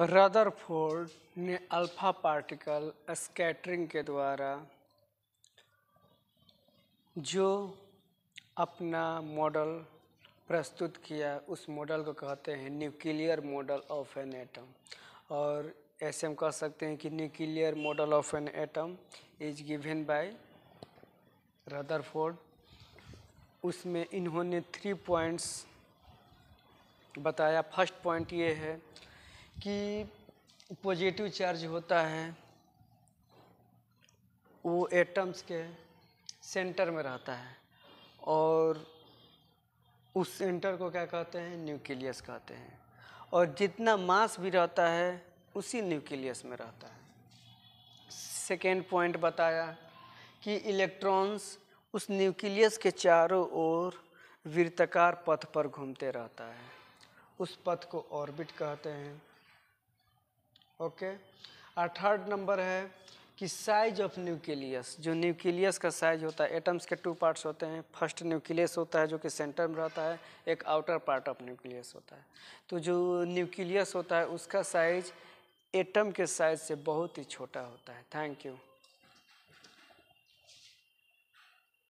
Rutherford ने alpha particle scattering के द्वारा जो अपना मॉडल प्रस्तुत किया उस मॉडल को कहते हैं nuclear model of an atom और ऐसे हम कह सकते हैं कि nuclear model of an atom is given by Rutherford उसमें इन्होंने थ्री पॉइंट्स बताया फर्स्ट पॉइंट ये है कि पॉजिटिव चार्ज होता है वो एटम्स के सेंटर में रहता है और उस सेंटर को क्या कहते हैं न्यूक्लियस कहते हैं और जितना मास भी रहता है उसी न्यूक्लियस में रहता है सेकेंड पॉइंट बताया कि इलेक्ट्रॉन्स उस न्यूक्लियस के चारों ओर वृत्ताकार पथ पर घूमते रहता है उस पथ को ऑर्बिट कहते हैं ओके और थर्ड नंबर है कि साइज ऑफ न्यूक्लियस जो न्यूक्लियस का साइज होता है एटम्स के टू पार्ट्स होते हैं फर्स्ट न्यूक्लियस होता है जो कि सेंटर में रहता है एक आउटर पार्ट ऑफ न्यूक्लियस होता है तो जो न्यूक्लियस होता है उसका साइज एटम के साइज से बहुत ही छोटा होता है थैंक यू